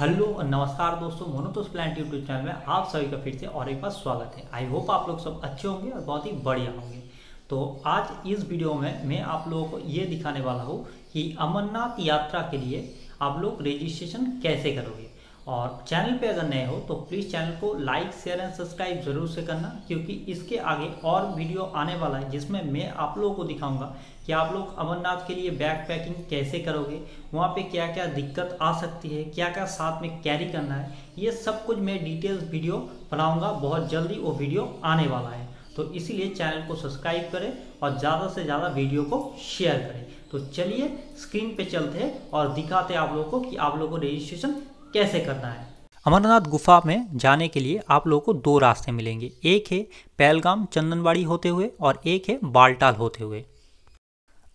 hello और नमस्कार दोस्तों मोनोटोस प्लांट यूट्यूब चैनल में आप सभी का फिर से और एक बार स्वागत है आई होप आप लोग सब अच्छे होंगे और बहुत ही बढ़िया होंगे तो आज इस वीडियो में मैं आप लोगों को ये दिखाने वाला हूँ कि अमरनाथ यात्रा के लिए आप लोग रजिस्ट्रेशन कैसे करोगे और चैनल पे अगर नए हो तो प्लीज़ चैनल को लाइक शेयर एंड सब्सक्राइब ज़रूर से करना क्योंकि इसके आगे और वीडियो आने वाला है जिसमें मैं आप लोगों को दिखाऊंगा कि आप लोग अमरनाथ के लिए बैग पैकिंग कैसे करोगे वहाँ पे क्या क्या दिक्कत आ सकती है क्या क्या साथ में कैरी करना है ये सब कुछ मैं डिटेल्स वीडियो बनाऊँगा बहुत जल्दी वो वीडियो आने वाला है तो इसीलिए चैनल को सब्सक्राइब करें और ज़्यादा से ज़्यादा वीडियो को शेयर करें तो चलिए स्क्रीन पे चलते हैं और दिखाते हैं आप लोगों को कि आप लोगों को रजिस्ट्रेशन कैसे करना है अमरनाथ गुफा में जाने के लिए आप लोगों को दो रास्ते मिलेंगे एक है पहलगाम चंदनबाड़ी होते हुए और एक है बालटाल होते हुए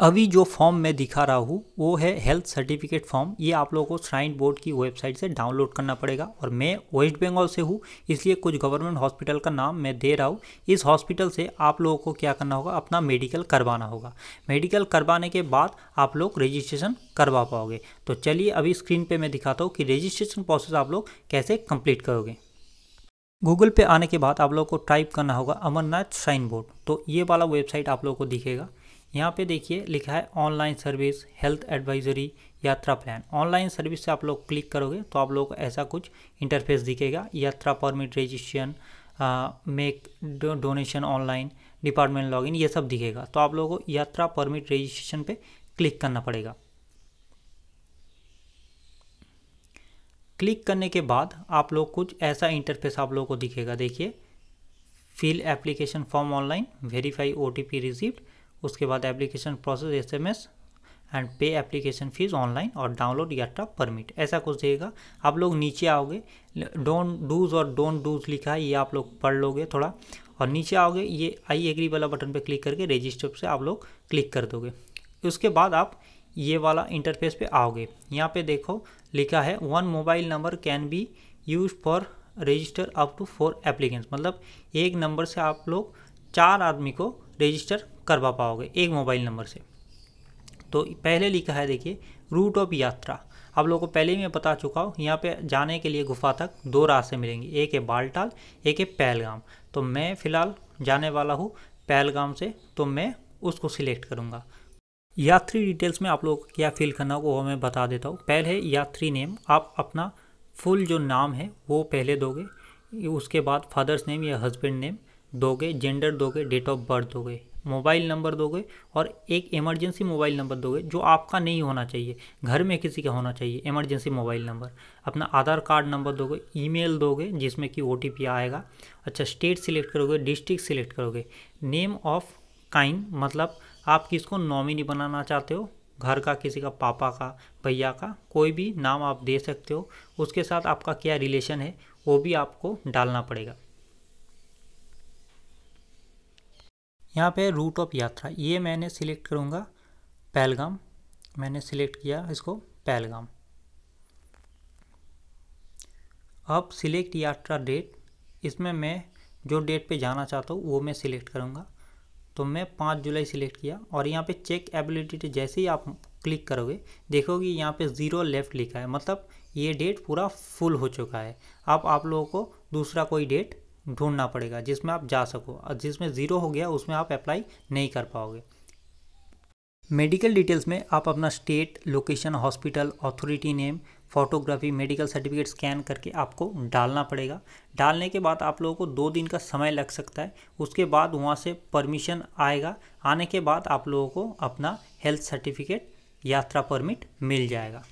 अभी जो फॉर्म मैं दिखा रहा हूँ वो है हेल्थ सर्टिफिकेट फॉर्म ये आप लोगों को श्राइन बोर्ड की वेबसाइट से डाउनलोड करना पड़ेगा और मैं वेस्ट बंगाल से हूँ इसलिए कुछ गवर्नमेंट हॉस्पिटल का नाम मैं दे रहा हूँ इस हॉस्पिटल से आप लोगों को क्या करना होगा अपना मेडिकल करवाना होगा मेडिकल करवाने के बाद आप लोग रजिस्ट्रेशन करवा पाओगे तो चलिए अभी स्क्रीन पर मैं दिखाता हूँ कि रजिस्ट्रेशन प्रोसेस आप लोग कैसे कम्प्लीट करोगे गूगल पे आने के बाद आप लोग को टाइप करना होगा अमरनाथ श्राइन बोर्ड तो ये वाला वेबसाइट आप लोग को दिखेगा यहाँ पे देखिए लिखा है ऑनलाइन सर्विस हेल्थ एडवाइजरी यात्रा प्लान ऑनलाइन सर्विस से आप लोग क्लिक करोगे तो आप लोग ऐसा कुछ इंटरफेस दिखेगा यात्रा permit registration make donation online department login ये सब दिखेगा तो आप लोगों को यात्रा परमिट रजिस्ट्रेशन पे क्लिक करना पड़ेगा क्लिक करने के बाद आप लोग कुछ ऐसा इंटरफेस आप लोगों को दिखेगा देखिए fill application form online verify O T P receipt उसके बाद application process S M S and pay application fees online और डाउनलोड यात्रा परमिट ऐसा कुछ देगा आप लोग नीचे आओगे डोंट डूज और डोंट डूज लिखा है ये आप लोग पढ़ लोगे थोड़ा और नीचे आओगे ये आई एग्री वाला बटन पे क्लिक करके रजिस्टर से आप लोग क्लिक कर दोगे उसके बाद आप ये वाला इंटरफेस पे आओगे यहाँ पे देखो लिखा है one mobile number can be use for register up to four applicants मतलब एक नंबर से आप लोग चार आदमी को रजिस्टर करवा पाओगे एक मोबाइल नंबर से तो पहले लिखा है देखिए रूट ऑफ यात्रा आप लोगों को पहले ही मैं बता चुका हूँ यहाँ पे जाने के लिए गुफा तक दो रास्ते मिलेंगे एक है बालटाल एक है पहलगाम तो मैं फ़िलहाल जाने वाला हूँ पहलगाम से तो मैं उसको सिलेक्ट करूँगा यात्री डिटेल्स में आप लोगों को क्या फिल करना होगा वो मैं बता देता हूँ पहले यात्री नेम आप अपना फुल जो नाम है वो पहले दोगे उसके बाद फादर्स नेम या हस्बैंड नेम दोगे जेंडर दोगे डेट ऑफ बर्थ दोगे मोबाइल नंबर दोगे और एक इमरजेंसी मोबाइल नंबर दोगे जो आपका नहीं होना चाहिए घर में किसी का होना चाहिए इमरजेंसी मोबाइल नंबर अपना आधार कार्ड नंबर दोगे ईमेल दोगे जिसमें कि ओ आएगा अच्छा स्टेट सिलेक्ट करोगे डिस्ट्रिक्ट सिलेक्ट करोगे नेम ऑफ काइन मतलब आप किसको नॉमिनी बनाना चाहते हो घर का किसी का पापा का भैया का कोई भी नाम आप दे सकते हो उसके साथ आपका क्या रिलेशन है वो भी आपको डालना पड़ेगा यहाँ पे रूट ऑफ यात्रा ये मैंने सिलेक्ट करूँगा पहलगाम मैंने सिलेक्ट किया इसको पहलगाम अब सिलेक्ट यात्रा डेट इसमें मैं जो डेट पे जाना चाहता हूँ वो मैं सिलेक्ट करूँगा तो मैं पाँच जुलाई सिलेक्ट किया और यहाँ पे चेक एबिलिटी जैसे ही आप क्लिक करोगे देखोगे यहाँ पे ज़ीरो लेफ़्ट लिखा है मतलब ये डेट पूरा फुल हो चुका है अब आप, आप लोगों को दूसरा कोई डेट ढूंढना पड़ेगा जिसमें आप जा सको और जिसमें ज़ीरो हो गया उसमें आप अप्लाई नहीं कर पाओगे मेडिकल डिटेल्स में आप अपना state location hospital authority name photography medical certificate scan करके आपको डालना पड़ेगा डालने के बाद आप लोगों को दो दिन का समय लग सकता है उसके बाद वहाँ से परमिशन आएगा आने के बाद आप लोगों को अपना हेल्थ सर्टिफिकेट यात्रा परमिट मिल जाएगा